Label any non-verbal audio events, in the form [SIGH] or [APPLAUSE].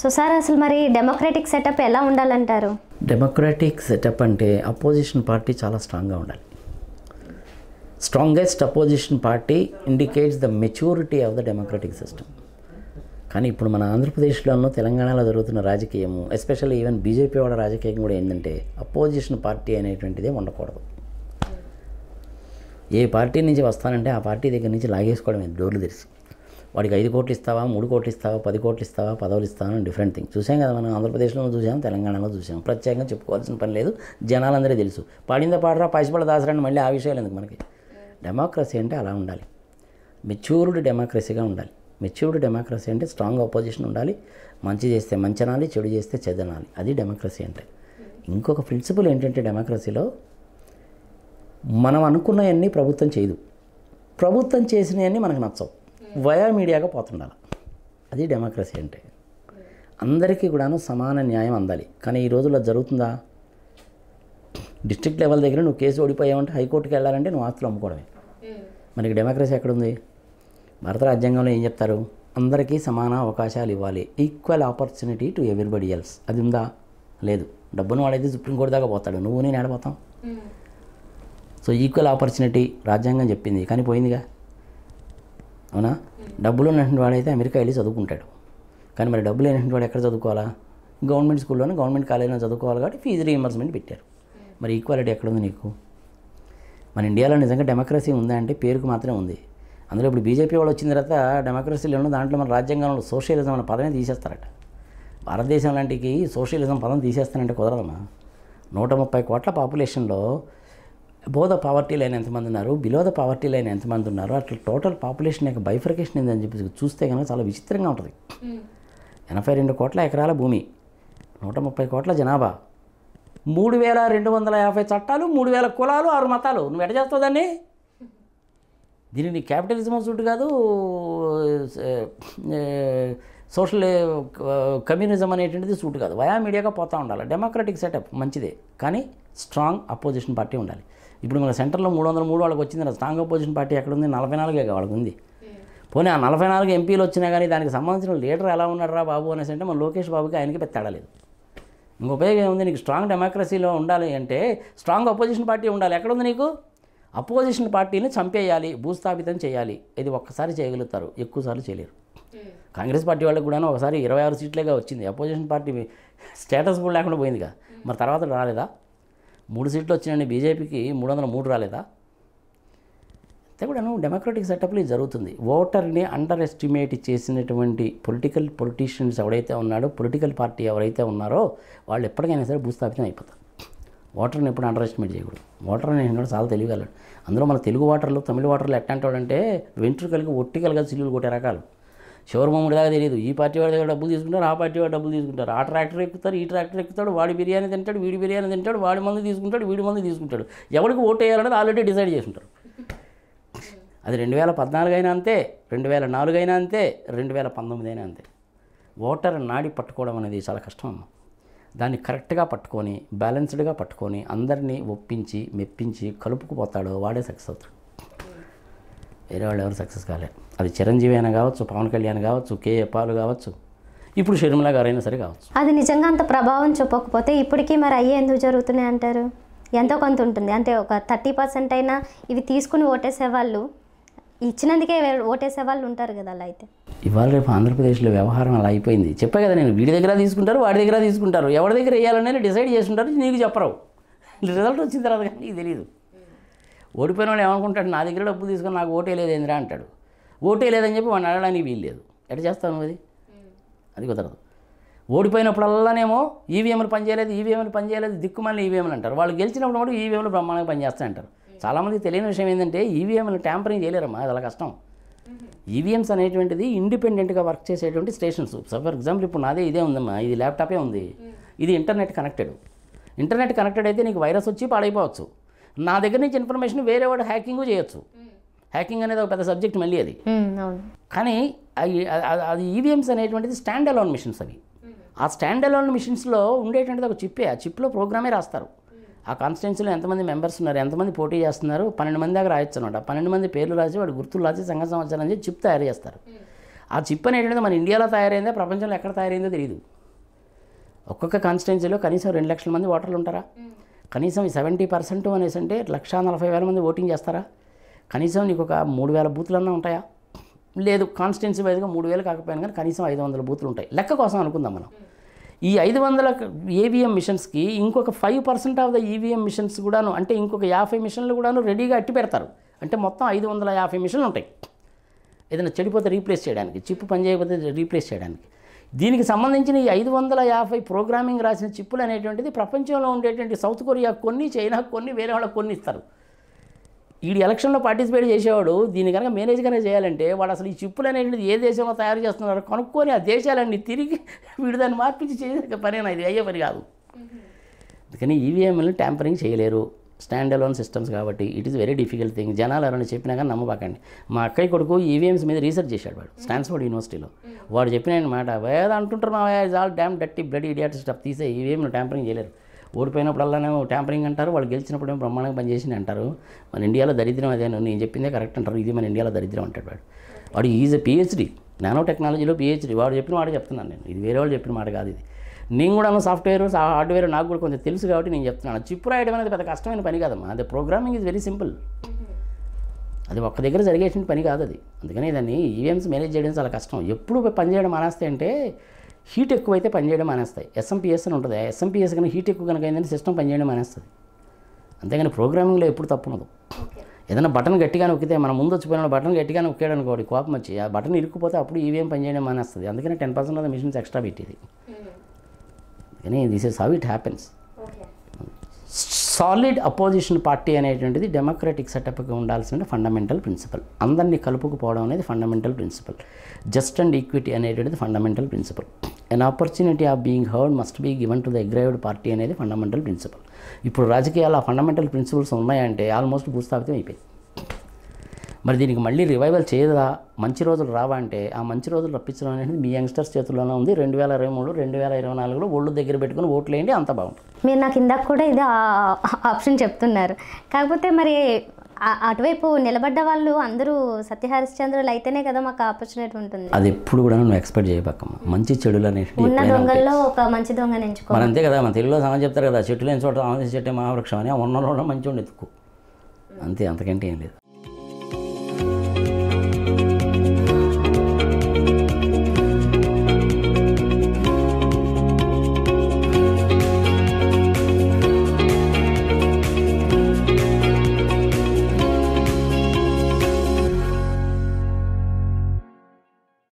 So sir అసలు మరి democratic setup ఎలా ఉండాలంటారు డెమోక్రాటిక్ సెటప్ అంటే అపోజిషన్ పార్టీ చాలా స్ట్రాంగ్గా ఉండాలి strongest opposition party indicates the maturity of the democratic system కానీ ఇప్పుడు మన ఆంధ్రప్రదేశ్లోనూ తెలంగాణలో జరుగుతున్న రాజకీయము ఎస్పెషల్లీ ఈవెన్ బీజేపీ వాళ్ళ రాజకీయం కూడా ఏంటంటే అపోజిషన్ పార్టీ అనేటువంటిదే ఉండకూడదు ఏ పార్టీ నుంచి వస్తానంటే ఆ పార్టీ దగ్గర నుంచి లాగేసుకోవడం డోర్లు తెరిచి వాడికి ఐదు కోట్లు ఇస్తావా మూడు కోట్లు ఇస్తావా పది కోట్లు ఇస్తావా పదవులు ఇస్తావా డిఫరెంట్ థింగ్ చూసాం కదా మనం ఆంధ్రప్రదేశ్లో చూసాం తెలంగాణలో చూసాం ప్రత్యేకంగా చెప్పుకోవాల్సిన పని లేదు జనాలందరూ తెలుసు పాడిందా పాడరా పసిపడ దాసరాన్ని మళ్ళీ ఆ విషయాలు ఎందుకు మనకి డెమోక్రసీ అంటే అలా ఉండాలి మెచ్యూర్డ్ డెమోక్రసీగా ఉండాలి మెచ్యూర్డ్ డెమోక్రసీ అంటే స్ట్రాంగ్ అపోజిషన్ ఉండాలి మంచి చేస్తే మంచి అనాలి చెడు చేస్తే చెదనాలి అది డెమోక్రసీ అంటే ఇంకొక ప్రిన్సిపల్ ఏంటంటే డెమోక్రసీలో మనం అనుకున్నవన్నీ ప్రభుత్వం చేయదు ప్రభుత్వం చేసినవన్నీ మనకు నచ్చవు వయా మీడియాగా పోతుండాలి అది డెమోక్రసీ అంటే అందరికీ కూడాను సమాన న్యాయం అందాలి కానీ ఈ రోజుల్లో జరుగుతుందా డిస్ట్రిక్ట్ లెవెల్ దగ్గర నువ్వు కేసు ఓడిపోయావంటే హైకోర్టుకి వెళ్ళాలంటే నువ్వు ఆస్తులు అమ్ముకోవడమే మనకి డెమోక్రసీ ఎక్కడుంది భారత రాజ్యాంగంలో ఏం చెప్తారు అందరికీ సమాన అవకాశాలు ఇవ్వాలి equal opportunity to everybody else అది ఉందా లేదు డబ్బును వాడైతే సుప్రీంకోర్టు దాకా పోతాడు నువ్వు నేను ఏడపోతాం సో ఈక్వల్ ఆపర్చునిటీ రాజ్యాంగం చెప్పింది కానీ పోయిందిగా అవునా డబ్బులు ఉన్నటువంటి వాడైతే అమెరికా వెళ్ళి చదువుకుంటాడు కానీ మరి డబ్బులు లేనటువంటి వాడు ఎక్కడ చదువుకోవాలా గవర్నమెంట్ స్కూల్లోనే గవర్నమెంట్ కాలేజీలో చదువుకోవాలి కాబట్టి ఫీజు రీఎంబర్స్మెంట్ పెట్టారు మరి ఈక్వాలిటీ ఎక్కడ ఉంది నీకు మన ఇండియాలో నిజంగా డెమోక్రసీ ఉందా అంటే పేరుకు మాత్రమే ఉంది అందులో ఇప్పుడు బీజేపీ వాళ్ళు వచ్చిన తర్వాత డెమోక్రసీలో ఉన్న దాంట్లో మన రాజ్యాంగంలో సోషలిజం అనే పదమే తీసేస్తారట భారతదేశం లాంటికి సోషలిజం పదం తీసేస్తానంటే కుదరదమ్మా నూట ముప్పై కోట్ల పాపులేషన్లో బోధ పావర్టీ లైన్ ఎంతమంది ఉన్నారు బిలో ద పావర్టీ లైన్ ఎంతమంది ఉన్నారు అట్లా టోటల్ పాపులేషన్ యొక్క బైఫర్కేషన్ ఏందని చెప్పి చూస్తే కనుక చాలా విచిత్రంగా ఉంటుంది hmm. ఎనభై రెండు కోట్ల ఎకరాల భూమి నూట ముప్పై కోట్ల జనాభా మూడు వేల రెండు వందల యాభై చట్టాలు మూడు వేల కులాలు ఆరు మతాలు నువ్వు ఎట చేస్తావు దాన్ని దీనిని క్యాపిటలిజం సూట్ కాదు సోషల్ కమ్యూనిజం అనేటువంటిది సూట్ కాదు వయా మీడియాగా పోతూ ఉండాలి డెమోక్రటిక్ సెటప్ మంచిదే కానీ స్ట్రాంగ్ అపోజిషన్ పార్టీ ఉండాలి ఇప్పుడు మన సెంటర్లో మూడు వందల మూడు వాళ్ళకి వచ్చింది స్ట్రాంగ్ అపోజిషన్ పార్టీ ఎక్కడ ఉంది నలభై నాలుగే వాళ్ళకి ఉంది పోనీ ఆ నలభై నాలుగు ఎంపీలు వచ్చినా కానీ దానికి సంబంధించిన లీడర్ ఎలా ఉన్నాడు రా బాబు అనేసి అంటే మన లోకేష్ బాబుకి ఆయనకి పెద్ద తేడలేదు ఇంక ఉపయోగం ఏముంది నీకు స్ట్రాంగ్ డెమోక్రసీలో ఉండాలి అంటే స్ట్రాంగ్ అపోజిషన్ పార్టీ ఉండాలి ఎక్కడుంది నీకు అపోజిషన్ పార్టీని చంపేయాలి భూస్థాపితం చేయాలి ఇది ఒక్కసారి చేయగలుగుతారు ఎక్కువసార్లు చేయలేరు కాంగ్రెస్ పార్టీ వాళ్ళకి కూడా ఒకసారి ఇరవై ఆరు సీట్లేగా వచ్చింది అపోజిషన్ పార్టీ స్టేటస్ కూడా లేకుండా పోయిందిగా మరి తర్వాత రాలేదా మూడు సీట్లు వచ్చినాయని బీజేపీకి మూడు వందల మూడు రాలేదా అంతే కూడాను డెమోక్రటిక్ సెటప్లో ఇది జరుగుతుంది ఓటర్ని అండర్ ఎస్టిమేట్ చేసినటువంటి పొలిటికల్ పొలిటీషియన్స్ ఎవరైతే ఉన్నాడో పొలిటికల్ పార్టీ ఎవరైతే ఉన్నారో వాళ్ళు ఎప్పటికైనా సరే భూస్థాపితం అయిపోతారు ఓటర్ని ఎప్పుడు అండర్ ఎస్టిమేట్ చేయకూడదు అని నేను చాలా తెలియగలడు అందులో మన తెలుగు ఓటర్లు తమిళ ఓటర్లు ఎట్లాంటి వాడంటే వెంట్రుకలకి ఒట్టికలుగా సిల్లులు కొట్టే రకాలు శివరమముడి దాకా తెలియదు ఈ పార్టీ వాడి దగ్గర డబ్బులు తీసుకుంటారు ఆ పార్టీ వాడు డబ్బులు తీసుకుంటారు ఆ ట్రాక్టర్ ఎక్కుతారు ఈ ట్రాక్టర్ ఎక్కుతాడు వాడి బిర్యానీ తింటాడు వీడి బిర్యానీ తింటాడు వాడి మంది తీసుకుంటాడు వీడి మంది తీసుకుంటాడు ఎవరికి ఓటు వేయాలనేది ఆల్రెడీ డిసైడ్ చేసుకుంటారు అది రెండు వేల పద్నాలుగు అయినా అంతే రెండు వేల నాలుగు అయినా అంతే రెండు వేల పంతొమ్మిది అయినా అంతే ఓటర్ నాడి పట్టుకోవడం అనేది చాలా కష్టం అమ్మా దాన్ని కరెక్ట్గా పట్టుకొని బ్యాలెన్స్డ్గా పట్టుకొని అందరినీ ఒప్పించి మెప్పించి కలుపుకుపోతాడో వాడే సక్సెస్ అవుతాడు వేరే వాళ్ళు ఎవరు సక్సెస్ కాలేరు అది చిరంజీవి అయినా కావచ్చు పవన్ కళ్యాణ్ కావచ్చు కేఏ పాలు కావచ్చు ఇప్పుడు షర్మిల గారైనా సరే కావచ్చు అది నిజంగా అంత ప్రభావం చూపకపోతే ఇప్పటికీ మరి అయ్యే ఎందుకు జరుగుతున్నాయి అంటారు ఎంతో కొంత ఉంటుంది అంటే ఒక థర్టీ పర్సెంట్ అయినా ఇవి తీసుకుని ఓటేసే వాళ్ళు ఇచ్చినందుకే ఓటేసే వాళ్ళు ఉంటారు కదా అలా అయితే ఇవాళ రేపు ఆంధ్రప్రదేశ్లో వ్యవహారం అలా అయిపోయింది చెప్పే కదా నేను వీడి దగ్గర తీసుకుంటారు వాడి దగ్గర తీసుకుంటారు ఎవరి దగ్గర వేయాలనేది డిసైడ్ చేసుకుంటారు నీకు చెప్పరావు [LAUGHS] రిజల్ట్ వచ్చిన తర్వాత కానీ నీకు తెలియదు ఓడిపోయిన వాళ్ళు ఏమనుకుంటాడు నా దగ్గర డబ్బు తీసుకొని నాకు ఓటే లేదేంద్రా అంటాడు ఓటే లేదని చెప్పి వాడిని అడగడానికి వీలు లేదు ఎట్లా చేస్తాను అది అది కుదరదు ఓడిపోయినప్పుడల్లానేమో ఈవీఎంలు పనిచేయలేదు ఈవీఎంలు పనిచేయలేదు దిక్కుమాలిన ఈవీఎంలు అంటారు వాళ్ళు గెలిచినప్పుడు కూడా ఈవీఎంలు బ్రహ్మాండంగా పనిచేస్తాయి అంటారు చాలామంది తెలియని విషయం ఏంటంటే ఈవీఎంలు ట్యాంపరింగ్ చేయలేరమ్మా చాలా కష్టం ఈవీఎంస్ అనేటువంటిది ఇండిపెండెంట్గా వర్క్ చేసేటువంటి స్టేషన్స్ ఫర్ ఎగ్జాంపుల్ ఇప్పుడు నాదే ఇదే ఉందమ్మా ఇది ల్యాప్టాపే ఉంది ఇది ఇంటర్నెట్ కనెక్టెడ్ ఇంటర్నెట్ కనెక్టెడ్ అయితే నీకు వైరస్ వచ్చి పాడైపోవచ్చు నా దగ్గర నుంచి ఇన్ఫర్మేషన్ వేరే వాడు హ్యాకింగ్ చేయొచ్చు హ్యాకింగ్ అనేది ఒక పెద్ద సబ్జెక్ట్ మళ్ళీ అది కానీ అది ఈవీఎంస్ e అనేటువంటిది స్టాండ్ అలోన్ మిషన్స్ అవి ఆ స్టాండ్ అలోన్ మిషన్స్లో ఉండేటువంటిది ఒక చిప్పే ఆ చిప్లో ప్రోగ్రామే రాస్తారు ఆ కాన్స్టిట్యున్సీలో ఎంతమంది మెంబర్స్ ఉన్నారు ఎంతమంది పోటీ చేస్తున్నారు పన్నెండు మంది దగ్గర రాయొచ్చు అనమాట పన్నెండు మంది పేర్లు రాసి వాడు గుర్తులు రాసి సంఘ సంవత్సరం అని చిప్ తయారు చేస్తారు ఆ చిప్ అనేటువంటిది మన ఇండియాలో తయారైందా ప్రపంచంలో ఎక్కడ తయారైందో తెలియదు ఒక్కొక్క కాన్స్టిట్యున్సీలో కనీసం రెండు లక్షల మంది ఓటర్లు ఉంటారా కనీసం ఈ సెవెంటీ పర్సెంట్ అనేసి అంటే లక్ష నలభై వేల మంది ఓటింగ్ చేస్తారా కనీసం నీకు ఒక మూడు వేల బూత్లన్నా ఉంటాయా లేదు కాన్స్టిట్యున్సీ వైజ్గా మూడు వేలు కాకపోయినా కానీ కనీసం ఐదు వందల బూతులు ఉంటాయి లెక్క కోసం అనుకుందాం మనం ఈ ఐదు వందల ఏవిఎం మిషన్స్కి ఇంకొక five percent of the EVM machines కూడాను అంటే ఇంకొక యాభై మిషన్లు కూడాను రెడీగా అట్టి పెడతారు అంటే మొత్తం ఐదు వందల యాభై మిషన్లు ఉంటాయి ఏదైనా చెడిపోతే రీప్లేస్ చేయడానికి చిప్పు చేయకపోతే రీప్లేస్ చేయడానికి దీనికి సంబంధించిన ఈ ఐదు వందల యాభై ప్రోగ్రామింగ్ రాసిన చిప్పులు అనేటువంటిది ప్రపంచంలో ఉండేటువంటి సౌత్ కొరియా కొన్ని చైనా కొన్ని వేరే వాళ్ళకి కొన్ని ఇస్తారు ఈ ఎలక్షన్లో పార్టిసిపేట్ చేసేవాడు దీన్ని కనుక మేనేజ్ కనుక చేయాలంటే వాడు అసలు ఈ చిప్పులు అనేటువంటిది ఏ దేశంలో తయారు చేస్తున్నారో కొనుక్కొని ఆ దేశాలన్నీ తిరిగి వీడు దాన్ని మార్పించి చేసే పనేనా ఇది అయ్యే పని కాదు అందుకని ఈవీఎంలను e ట్యాంపరింగ్ చేయలేరు స్టాండ్ అలోన్ సిస్టమ్స్ కాబట్టి it is very difficult thing జనాలు ఎవరైనా చెప్పినా కానీ నమ్మబాకండి మా అక్కయ్య కొడుకు ఈవీఎంస్ e మీద రీసెర్చ్ చేశాడు వాడు స్టాన్స్ఫోర్డ్ యూనివర్సిటీలో వాడు చెప్పిన మాట వేద అంటుంటున్నావు ఇస్ ఆల్ డ్యామ్ డట్టి బ్లడ్ ఇడియాట్ స్టఫ్ తీసే ఈవీఎంను e ట్యాంపరింగ్ చేయలేరు ఓడిపోయినప్పుడల్లానేమో ట్యాంపరింగ్ అంటారు వాళ్ళు గెలిచినప్పుడు ఏమో బ్రహ్మాండంగా పనిచేసింది అంటారు మన ఇండియాలో దరిద్రం అదేను నేను చెప్పిందే కరెక్ట్ అంటారు ఇది మన ఇండియాలో దరిద్రం అంటాడు వాడు వాడు ఈజ్ ఎ పిహెచ్డి నానో టెక్నాలజీలో పిహెచ్డి వాడు చెప్పిన వాడు చెప్తున్నాను నేను ఇది వేరే వాళ్ళు చెప్పిన మాట కాదు ఇది నేను కూడా సాఫ్ట్వేర్ హార్డ్వేర్ నాకు కూడా కొంచెం తెలుసు కాబట్టి నేను చెప్తున్నాను చిప్ రాయడం అనేది పెద్ద కష్టమైన పని కాదమ్మా అది ప్రోగ్రామింగ్ ఇస్ వెరీ సింపుల్ అది ఒక్క దగ్గర జరిగేసిన పని కాదు అది అందుకని దాన్ని ఈవెంట్స్ e మేనేజ్ చేయడం చాలా కష్టం ఎప్పుడు పని చేయడం మానేస్తాయి అంటే హీట్ ఎక్కువైతే పని చేయడం మానేస్తాయి ఎస్ఎంపీఎస్ అని ఉంటుంది ఎస్ఎంపీఎస్ కనుక హీట్ ఎక్కువ కనుక ఏంటంటే సిస్టమ్ పనిచేయడం మానేస్తుంది అంతేగాని ప్రోగ్రామింగ్లో ఎప్పుడు తప్పునదు ఏదైనా బటన్ గట్టిగా నొక్కితే మనం ముందు వచ్చిపోయిన బటన్ గట్టిగా నొక్కాడు అనుకోడు కోపం వచ్చి ఆ బటన్ ఇరుక్కుపోతే అప్పుడు ఈవీఎం e పనిచేయడం మానేస్తుంది అందుకని ten percent of machines extra పెట్టేది కానీ this is how it happens solid opposition party అనేటువంటిది డెమోక్రటిక్ సెటప్కి ఉండాల్సిన ఫండమెంటల్ ప్రిన్సిపల్ అందరినీ కలుపుకుపోవడం అనేది fundamental principle just and equity అనేటువంటిది fundamental principle an opportunity of being heard must be given to the aggrieved party అనేది ఫండమెంటల్ ప్రిన్సిపల్ ఇప్పుడు రాజకీయాలు ఆ ఫండమెంటల్ ప్రిన్సిపల్స్ ఉన్నాయంటే ఆల్మోస్ట్ భూస్థాపితం అయిపోయింది మరి దీనికి మళ్ళీ రివైవల్ చేయదా మంచి రోజులు రావా అంటే ఆ మంచి రోజులు రప్పించడం అనేది మీ యంగ్స్టర్స్ చేతుల్లోనే ఉంది రెండు వేల ఇరవై మూడు రెండు వేల ఇరవై నాలుగులో ఒళ్ళు దగ్గర పెట్టుకుని ఓట్లేయండి అంత బాగుంటుంది మీరు నాకు ఇందాక కూడా ఇది ఆప్షన్ చెప్తున్నారు కాకపోతే మరి అటువైపు నిలబడ్డ వాళ్ళు అందరూ సత్య హరిశ్చంద్రులు అయితేనే కదా మాకు ఆపర్చునిటీ ఉంటుంది అది ఎప్పుడు కూడా నువ్వు ఎక్స్పెక్ట్ చేయబక్క మంచి చెడులు అనేవి ఉన్న దొంగల్లో ఒక మంచి దొంగ ఎంచుకో మనం అంతే కదా మన తెలుగులో సమాజం చెప్తారు కదా చెట్లు ఎంచుకోవడం ఆమె చెట్టు మహావృక్షం అని ఉన్నలో మంచి ఉండి ఎత్తుకు అంతే అంతకంటే ఏం లేదు